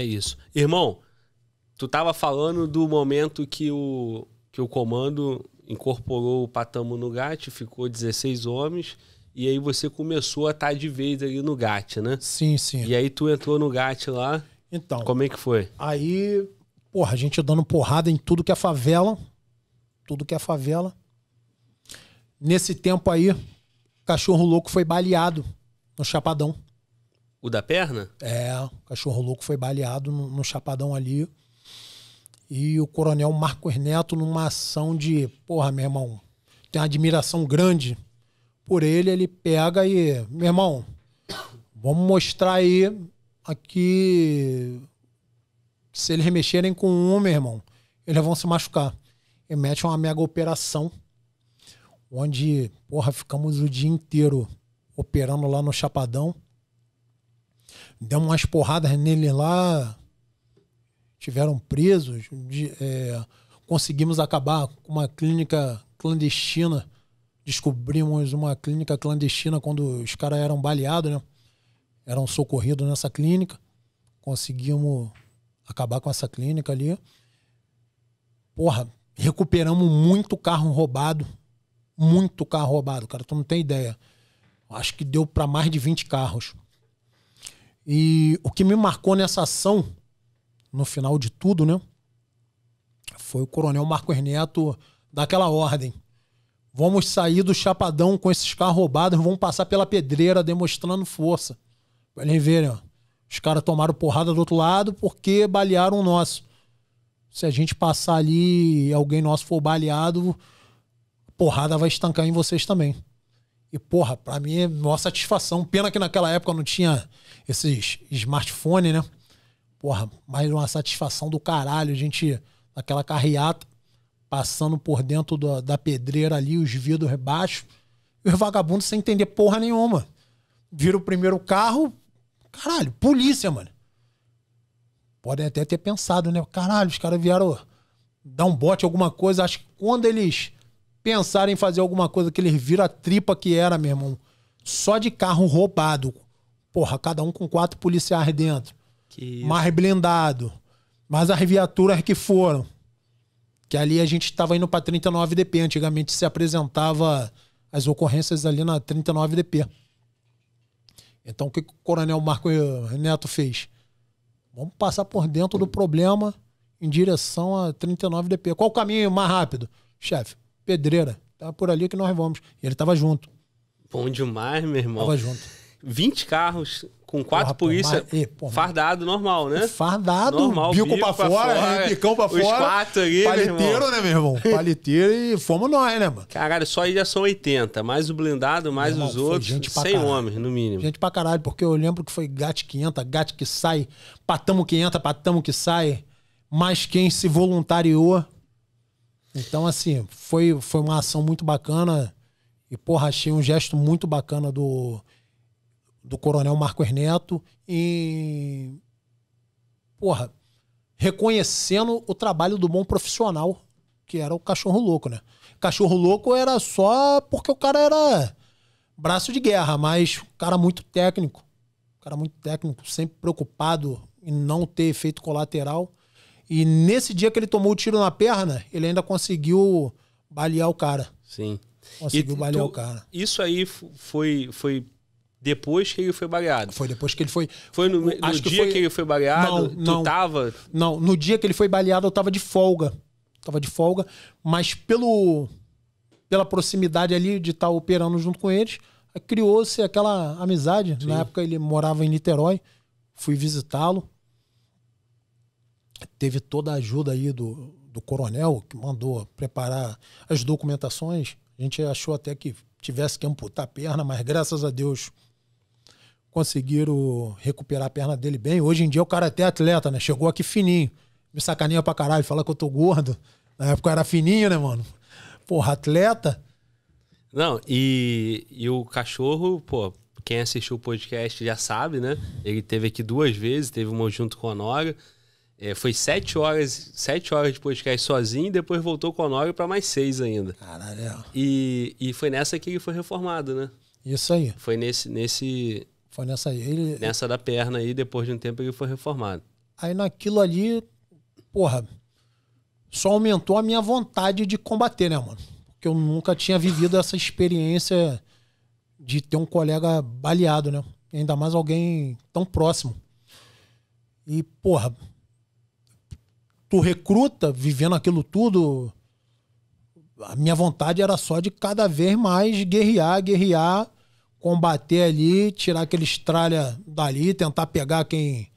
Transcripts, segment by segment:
É isso. Irmão, tu tava falando do momento que o, que o comando incorporou o Patamo no GAT, ficou 16 homens, e aí você começou a estar tá de vez ali no GAT, né? Sim, sim. E aí tu entrou no GAT lá. Então. Como é que foi? Aí, porra, a gente dando porrada em tudo que é favela. Tudo que é favela. Nesse tempo aí, cachorro louco foi baleado no Chapadão. O da perna? É, o cachorro louco foi baleado no, no chapadão ali. E o coronel Marcos Neto, numa ação de, porra, meu irmão, tem uma admiração grande por ele, ele pega e, meu irmão, vamos mostrar aí aqui. Se eles mexerem com um, meu irmão, eles vão se machucar. E mete uma mega operação, onde, porra, ficamos o dia inteiro operando lá no Chapadão. Deu umas porradas nele lá, tiveram presos. De, é, conseguimos acabar com uma clínica clandestina. Descobrimos uma clínica clandestina quando os caras eram baleados, né? Eram socorridos nessa clínica. Conseguimos acabar com essa clínica ali. Porra, recuperamos muito carro roubado. Muito carro roubado, cara. Tu não tem ideia. Acho que deu para mais de 20 carros. E o que me marcou nessa ação, no final de tudo, né? Foi o coronel Marco Ernesto daquela ordem. Vamos sair do chapadão com esses carros roubados, vamos passar pela pedreira demonstrando força. Pra eles verem, ó. Os caras tomaram porrada do outro lado porque balearam o nosso. Se a gente passar ali e alguém nosso for baleado, porrada vai estancar em vocês também. E, porra, pra mim é uma satisfação. Pena que naquela época não tinha esses smartphones, né? Porra, mais uma satisfação do caralho. A gente, naquela carreata, passando por dentro da, da pedreira ali, os vidros rebaixo, e os vagabundos sem entender porra nenhuma. Vira o primeiro carro, caralho, polícia, mano. Podem até ter pensado, né? Caralho, os caras vieram dar um bote, alguma coisa. Acho que quando eles pensaram em fazer alguma coisa, que eles viram a tripa que era, meu irmão, só de carro roubado porra, cada um com quatro policiais dentro. Mais blindado. Mais as viaturas que foram. Que ali a gente estava indo para 39 DP. Antigamente se apresentava as ocorrências ali na 39 DP. Então o que, que o coronel Marco Neto fez? Vamos passar por dentro do problema em direção a 39 DP. Qual o caminho mais rápido? Chefe, pedreira. Tá por ali que nós vamos. E ele estava junto. Bom demais, meu irmão. Tava junto. 20 carros com quatro polícias fardado normal, né? Fardado, normal, bico, bico pra, pra fora, fora picão né? é. pra fora. Os quatro ali, Paliteiro, meu né, meu irmão? Paliteiro e fomos nós, né, mano? Caralho, só aí já são 80, mais o blindado, mais os outros, 100 homens, no mínimo. Gente pra caralho, porque eu lembro que foi gato que entra, gato que sai, patamo que entra, patamo que sai, mas quem se voluntariou. Então, assim, foi, foi uma ação muito bacana e, porra, achei um gesto muito bacana do do Coronel marco ernesto em. Porra, reconhecendo o trabalho do bom profissional, que era o cachorro louco, né? Cachorro louco era só porque o cara era braço de guerra, mas o cara muito técnico. O cara muito técnico, sempre preocupado em não ter efeito colateral. E nesse dia que ele tomou o tiro na perna, ele ainda conseguiu balear o cara. Sim. Conseguiu e balear tu, o cara. Isso aí foi, foi depois que ele foi baleado. Foi depois que ele foi. Foi no, no dia que, foi... que, ele foi baleado? Não, não. tava? Não, no dia que ele foi baleado eu tava de folga. Tava de folga, mas pelo pela proximidade ali de estar tá operando junto com eles, criou-se aquela amizade. Sim. Na época ele morava em Niterói, fui visitá-lo. Teve toda a ajuda aí do, do coronel, que mandou preparar as documentações. A gente achou até que tivesse que amputar a perna, mas graças a Deus conseguiram recuperar a perna dele bem. Hoje em dia o cara é até atleta, né? Chegou aqui fininho. Me sacaneia pra caralho, fala que eu tô gordo. Na época eu era fininho, né, mano? Porra, atleta. Não, e, e o cachorro, pô, quem assistiu o podcast já sabe, né? Ele teve aqui duas vezes, teve uma junto com a Nora. É, foi sete horas, sete horas de podcast sozinho e depois voltou com a Nora para mais seis ainda. Caralho. É. E, e foi nessa que ele foi reformado, né? Isso aí. Foi nesse, nesse, foi nessa aí. Ele... Nessa da perna aí, depois de um tempo ele foi reformado. Aí naquilo ali, porra, só aumentou a minha vontade de combater, né, mano? Porque eu nunca tinha vivido essa experiência de ter um colega baleado, né? Ainda mais alguém tão próximo. E, porra, tu recruta vivendo aquilo tudo. A minha vontade era só de cada vez mais guerrear, guerrear combater ali, tirar aquele estralha dali, tentar pegar quem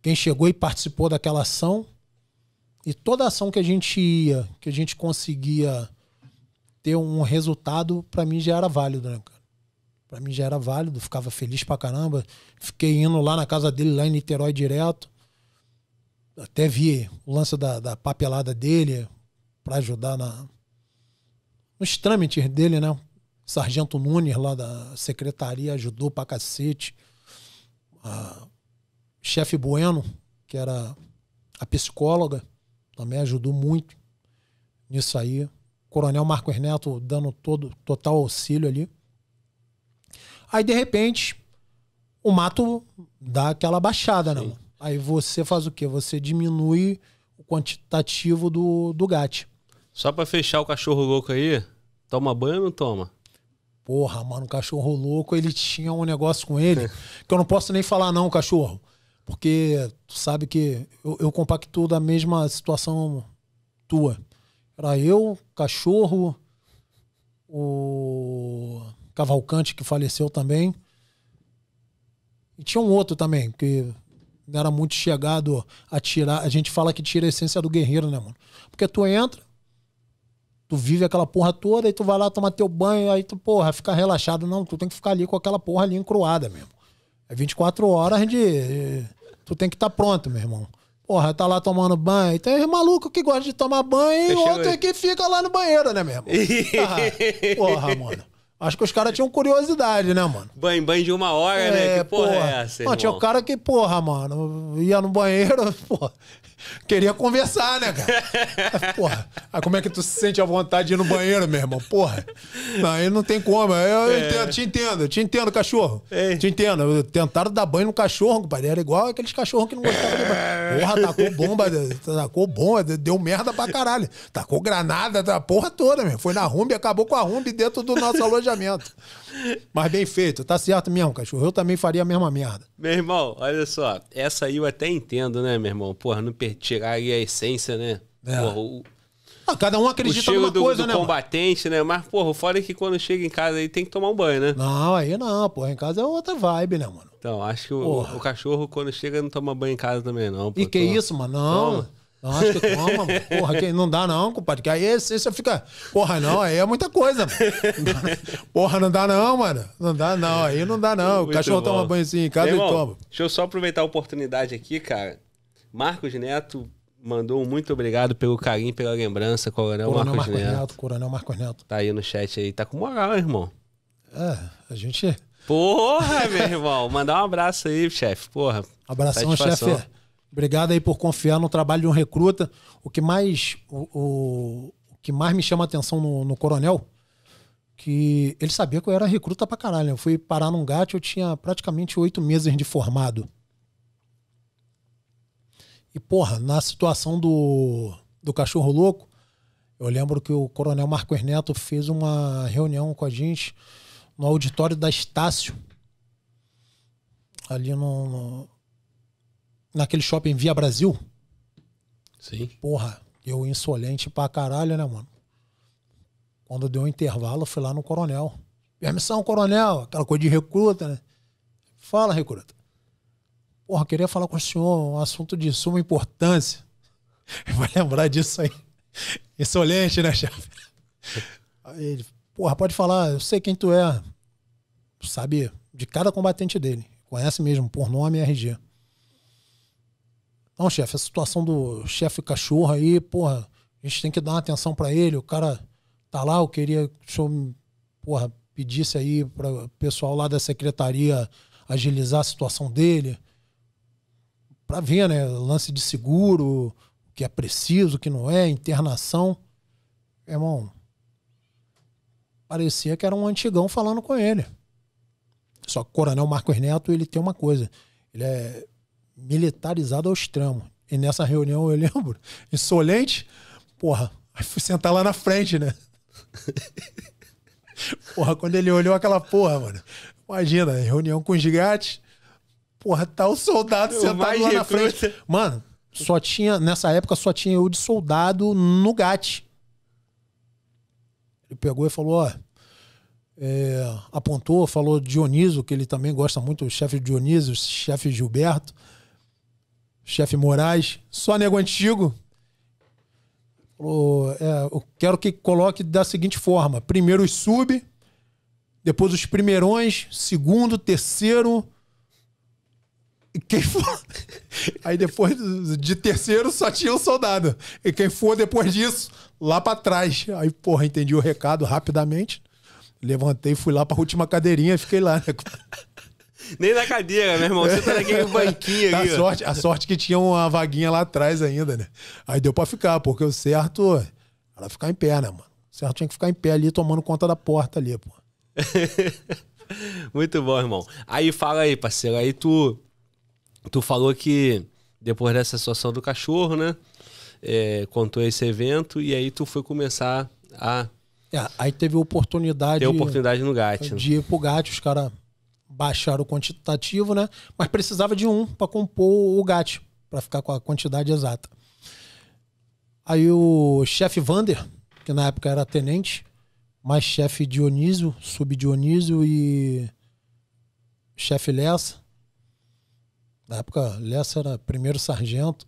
quem chegou e participou daquela ação. E toda ação que a gente ia, que a gente conseguia ter um resultado, para mim já era válido, né, cara? Pra mim já era válido, ficava feliz pra caramba. Fiquei indo lá na casa dele, lá em Niterói direto. Até vi o lance da, da papelada dele para ajudar na, nos trâmites dele, né? Sargento Nunes, lá da secretaria, ajudou pra cacete. A chefe Bueno, que era a psicóloga, também ajudou muito nisso aí. Coronel Marcos Neto dando todo total auxílio ali. Aí, de repente, o mato dá aquela baixada, né, Sim. né, Aí você faz o quê? Você diminui o quantitativo do, do Só para fechar o cachorro louco aí, toma banho ou não toma? Porra, mano, cachorro louco, ele tinha um negócio com ele é. que eu não posso nem falar, não, cachorro. Porque tu sabe que eu, eu compacto da mesma situação tua. Era eu, cachorro, o Cavalcante, que faleceu também. E tinha um outro também, que não era muito chegado a tirar. A gente fala que tira a essência do guerreiro, né, mano? Porque tu entra, Tu vive aquela porra toda, aí tu vai lá tomar teu banho, aí tu, porra, fica relaxado. Não, tu tem que ficar ali com aquela porra ali encruada mesmo. É 24 horas de. Tu tem que estar tá pronto, meu irmão. Porra, tá lá tomando banho. Tem então, é maluco que gosta de tomar banho e outro que fica lá no banheiro, né, mesmo? ah, porra, mano. Acho que os caras tinham curiosidade, né, mano? Banho, banho de uma hora, né? é, né? Que porra, é porra é essa? Mano, Não, tinha o cara que, porra, mano, ia no banheiro, porra queria conversar, né, cara? Porra, aí ah, como é que tu se sente à vontade de ir no banheiro, meu irmão? Porra, aí não tem como. Eu, é. entendo, te entendo, te entendo, cachorro. Ei. Te entendo. Tentaram dar banho no cachorro, compadre. Era igual aqueles cachorros que não gostavam de banho. Porra, tacou bomba, tacou bomba, deu merda pra caralho. Tacou granada, a porra toda, meu. Foi na rumba e acabou com a rumba dentro do nosso alojamento. Mas bem feito, tá certo mesmo, cachorro. Eu também faria a mesma merda. Meu irmão, olha só. Essa aí eu até entendo, né, meu irmão? Porra, não aí a essência, né? É. Porra, o... ah, cada um acredita numa do, coisa, do né? combatente, mano? né? Mas, porra, fora é que quando chega em casa aí tem que tomar um banho, né? Não, aí não, porra. Em casa é outra vibe, né, mano? Então, acho que o, o, cachorro, quando chega, não toma banho em casa também, não. E que isso, mano? Não. Toma. Não, acho que toma, Porra, que não dá não, compadre. Que aí esse, você fica. Porra, não, aí é muita coisa. Mano. Porra, não dá não, mano. Não dá não, aí não dá não. Muito o cachorro bom. toma banho assim em casa e toma. Deixa eu só aproveitar a oportunidade aqui, cara. Marcos Neto mandou um muito obrigado pelo carinho, pela lembrança, Coronel, Coronel Marcos, Marcos Neto. Neto. Coronel Marcos Neto. Tá aí no chat aí. Tá com moral, irmão. É, a gente. Porra, meu irmão. Mandar um abraço aí, chefe. Porra. Abração, chefe. Obrigado aí por confiar no trabalho de um recruta. O que mais, o, o, o que mais me chama a atenção no, no, coronel, que ele sabia que eu era recruta pra caralho. Né? Eu fui parar num gato. eu tinha praticamente oito meses de formado. E, porra, na situação do, do cachorro louco, eu lembro que o coronel Marcos Neto fez uma reunião com a gente no auditório da Estácio, ali no naquele shopping Via Brasil. Sim. Porra, eu insolente pra caralho, né, mano? Quando deu um intervalo, eu fui lá no coronel. Permissão, coronel, aquela coisa de recruta, né? Fala, recruta. Porra, queria falar com o senhor um assunto de suma importância. Vai lembrar disso aí. Insolente, né, chefe? Aí ele, porra, pode falar, eu sei quem tu é. Sabe de cada combatente dele. Conhece mesmo, por nome e RG. Não, chefe, a situação do chefe cachorro aí, porra, a gente tem que dar uma atenção para ele. O cara tá lá, eu queria que o porra, pedisse aí para o pessoal lá da secretaria agilizar a situação dele. Para ver, né? Lance de seguro, o que é preciso, o que não é, internação. Irmão, parecia que era um antigão falando com ele. Só que o Coronel Marcos Neto, ele tem uma coisa. Ele é militarizado ao extremo. E nessa reunião, eu lembro, insolente, porra, aí fui sentar lá na frente, né? porra, quando ele olhou aquela porra, mano, imagina, reunião com os gigantes, porra, tá o um soldado eu sentado lá na frente. Mano, só tinha, nessa época só tinha eu de soldado no GAT. Ele pegou e falou, ó, é, apontou, falou Dioniso, que ele também gosta muito, o chefe Dioniso, o chefe Gilberto chefe Moraes, só nego antigo. Falou, é, eu quero que coloque da seguinte forma: primeiro os sub, depois os primeirões, segundo, terceiro. E quem for. Aí depois de terceiro só tinha um soldado. E quem for depois disso, lá para trás. Aí, porra, entendi o recado rapidamente. Levantei, fui lá pra última cadeirinha e fiquei lá, né? Nem na cadeira, meu irmão. Você tá naquele banquinho aí. A sorte, a sorte que tinha uma vaguinha lá atrás ainda, né? Aí deu pra ficar, porque o certo era ficar em pé, né, mano? O certo tinha que ficar em pé ali, tomando conta da porta ali, pô. Muito bom, irmão. Aí fala aí, parceiro. Aí tu, tu falou que depois dessa situação do cachorro, né? É, contou esse evento e aí tu foi começar a. É, aí teve oportunidade. Teve oportunidade no GAT. De ir pro GAT, os caras baixar o quantitativo, né? Mas precisava de um para compor o GAT, para ficar com a quantidade exata. Aí o chefe Vander, que na época era tenente, mais chefe Dionísio, sub-Dionísio e chefe Lessa. Na época, Lessa era primeiro sargento.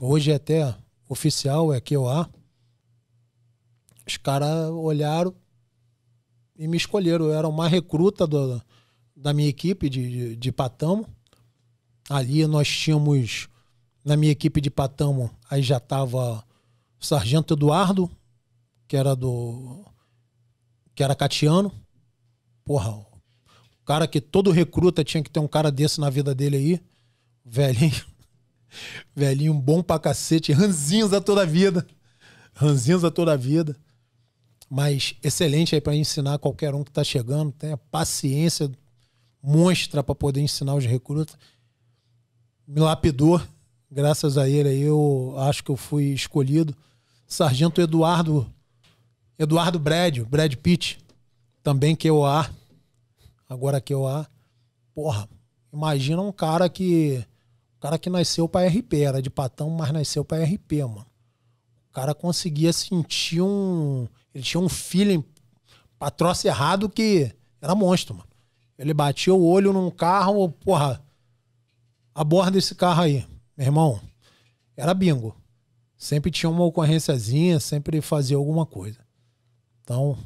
Hoje é até oficial, é a. Os caras olharam, e me escolheram. Eu era uma recruta do, da minha equipe de, de, de Patamo. Ali nós tínhamos, na minha equipe de Patamo, aí já estava o Sargento Eduardo, que era do. que era catiano. Porra, o cara que todo recruta tinha que ter um cara desse na vida dele aí. Velhinho. Velhinho bom pra cacete, ranzinza toda a vida. Ranzinza toda a vida mas excelente aí para ensinar qualquer um que está chegando. Tenha paciência monstra para poder ensinar os recrutas. Me lapidou, graças a ele aí eu acho que eu fui escolhido. Sargento Eduardo Eduardo Brad, Brad Pitt, também QOA, agora QOA. Porra, imagina um cara que um cara que nasceu para RP, era de patão, mas nasceu para RP, mano. O cara conseguia sentir um ele tinha um feeling pra troço errado que era monstro, mano. Ele batia o olho num carro, porra, aborda esse carro aí, meu irmão. Era bingo. Sempre tinha uma ocorrênciazinha, sempre fazia alguma coisa. Então,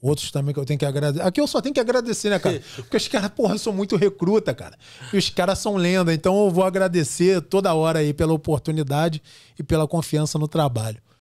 outros também que eu tenho que agradecer. Aqui eu só tenho que agradecer, né, cara? Porque os caras, porra, são muito recruta, cara. E os caras são lenda. Então eu vou agradecer toda hora aí pela oportunidade e pela confiança no trabalho.